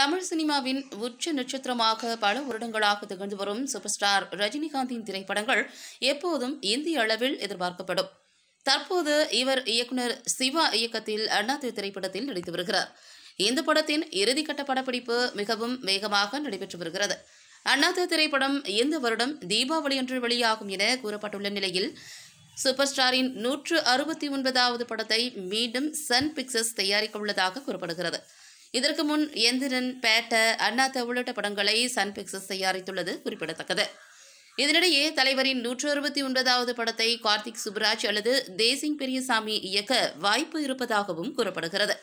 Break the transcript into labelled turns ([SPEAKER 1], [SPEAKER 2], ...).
[SPEAKER 1] தமிழ் சினிமாவின் உச்ச நட்சத்திரமாக பல வருடங்களாக திகழ்ந்து வரும் சூப்பர் ஸ்டார் ரஜினிகாந்தின் திரைப்படங்கள் எப்போதும் இந்திய அளவில் எதிர்பார்க்கப்படும் தற்போது இவர் இயக்குனர் சிவா இயக்கத்தில் அண்ணாத்து திரைப்படத்தில் நடித்து வருகிறார் இந்த படத்தின் இறுதிக்கட்ட படப்பிடிப்பு மிகவும் வேகமாக நடைபெற்று வருகிறது அண்ணாத்து திரைப்படம் இந்த வருடம் தீபாவளி அன்று வெளியாகும் என கூறப்பட்டுள்ள நிலையில் சூப்பர் ஸ்டாரின் நூற்று அறுபத்தி ஒன்பதாவது படத்தை மீண்டும் சன் பிக்சர்ஸ் தயாரிக்க உள்ளதாக கூறப்படுகிறது இதற்கு முன் எந்திரன் பேட்ட அண்ணாத்த உள்ளிட்ட படங்களை சன் பிக்சர்ஸ் தயாரித்துள்ளது குறிப்பிடத்தக்கது இதனிடையே தலைவரின் நூற்று அறுபத்தி ஒன்பதாவது படத்தை கார்த்திக் சுப்ராஜ் அல்லது தேசிங் பெரியசாமி இயக்க வாய்ப்பு இருப்பதாகவும் கூறப்படுகிறது